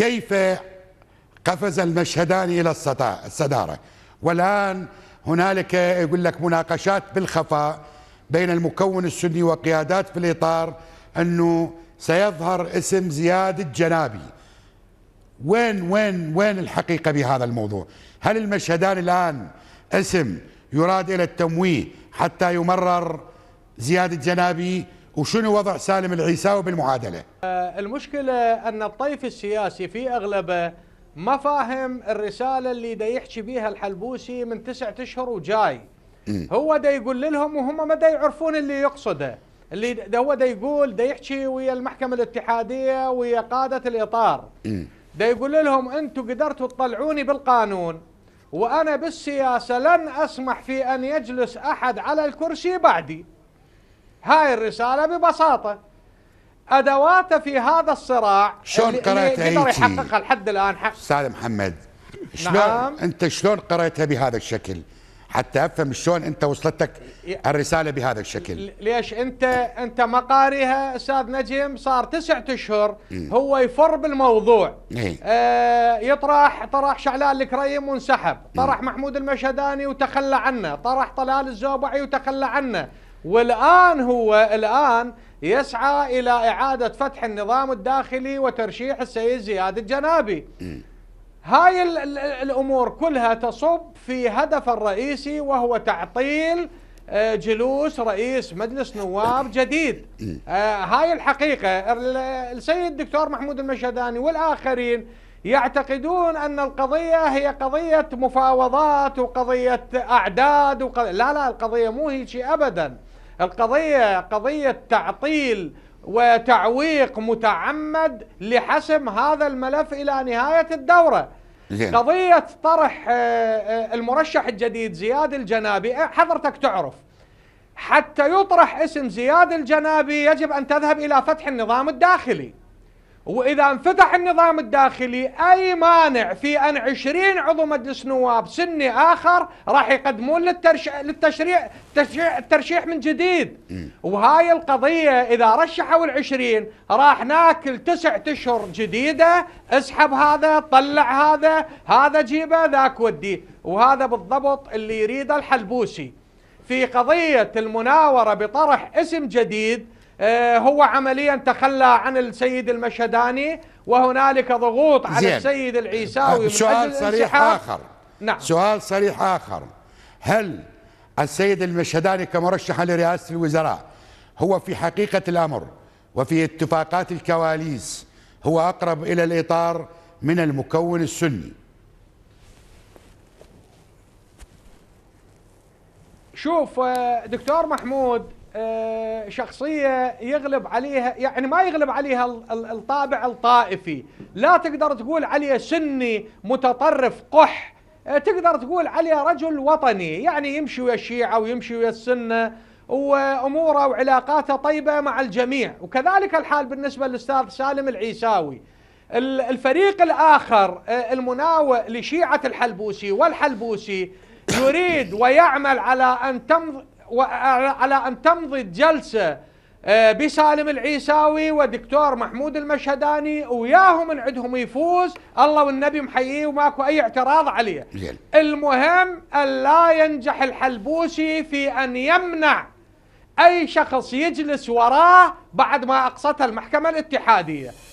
كيف قفز المشهدان إلى الصدارة والآن هنالك يقول لك مناقشات بالخفاء بين المكون السني وقيادات في الإطار أنه سيظهر اسم زياد الجنابي وين وين وين الحقيقة بهذا الموضوع هل المشهدان الآن اسم يراد إلى التمويه حتى يمرر زياد الجنابي وشنو وضع سالم العيساوي بالمعادله؟ آه، المشكله ان الطيف السياسي في اغلبه ما فاهم الرساله اللي دا يحكي بيها الحلبوسي من تسعة اشهر وجاي هو دا يقول لهم وهم ما دا يعرفون اللي يقصده اللي دا هو دا يقول دا يحكي ويا المحكمه الاتحاديه ويا قاده الاطار دا يقول لهم انتم قدرتوا تطلعوني بالقانون وانا بالسياسه لن اسمح في ان يجلس احد على الكرسي بعدي هاي الرسالة ببساطة أدواته في هذا الصراع شلون قرأتها اللي قدر يحققها لحد الآن حق سالم محمد شلون نعم. أنت شلون قرأتها بهذا الشكل حتى أفهم شلون أنت وصلتك الرسالة بهذا الشكل ليش أنت أنت مقاريها أستاذ نجم صار تسعة أشهر هو يفر بالموضوع إيه؟ آه يطرح طرح شعلان الكريم وانسحب طرح محمود المشهداني وتخلى عنه طرح طلال الزوبعي وتخلى عنه والآن هو الآن يسعى إلى إعادة فتح النظام الداخلي وترشيح السيد زياد الجنابي هاي الأمور كلها تصب في هدف الرئيسي وهو تعطيل آه، جلوس رئيس مجلس نواب جديد آه، هاي الحقيقة السيد الدكتور محمود المشهداني والآخرين يعتقدون أن القضية هي قضية مفاوضات وقضية أعداد وقضية لا لا القضية مو هيك أبداً القضية قضية تعطيل وتعويق متعمد لحسم هذا الملف إلى نهاية الدورة زين. قضية طرح آه، آه، المرشح الجديد زياد الجنابي آه، حضرتك تعرف حتى يطرح اسم زياد الجنابي يجب أن تذهب إلى فتح النظام الداخلي وإذا انفتح النظام الداخلي أي مانع في أن 20 عضو مجلس نواب سني آخر راح يقدمون للترش... للتشريع الترشيح من جديد وهاي القضية إذا رشحوا العشرين راح ناكل تسعة أشهر جديدة اسحب هذا طلع هذا هذا جيبه ذاك وديه وهذا بالضبط اللي يريده الحلبوسي في قضية المناورة بطرح اسم جديد آه، هو عمليا تخلى عن السيد المشهداني وهنالك ضغوط زين. على السيد العيساوي سؤال آه، من أجل صريح آخر نعم سؤال صريح آخر هل السيد المشهداني كمرشح لرئاسة الوزراء هو في حقيقة الأمر وفي اتفاقات الكواليس هو أقرب إلى الإطار من المكون السني شوف آه، دكتور محمود آه، شخصيه يغلب عليها يعني ما يغلب عليها الطابع الطائفي لا تقدر تقول عليه سني متطرف قح آه، تقدر تقول عليه رجل وطني يعني يمشي ويا الشيعه ويمشي ويا السنه واموره وعلاقاته طيبه مع الجميع وكذلك الحال بالنسبه للاستاذ سالم العيساوي الفريق الاخر آه، المناوئ لشيعه الحلبوسي والحلبوسي يريد ويعمل على ان على أن تمضي الجلسة آه، بسالم العيساوي ودكتور محمود المشهداني وياهم من عندهم يفوز الله والنبي محييه وماكو اي اعتراض عليه زين. المهم الا ينجح الحلبوسي في ان يمنع اي شخص يجلس وراه بعد ما اقصته المحكمه الاتحاديه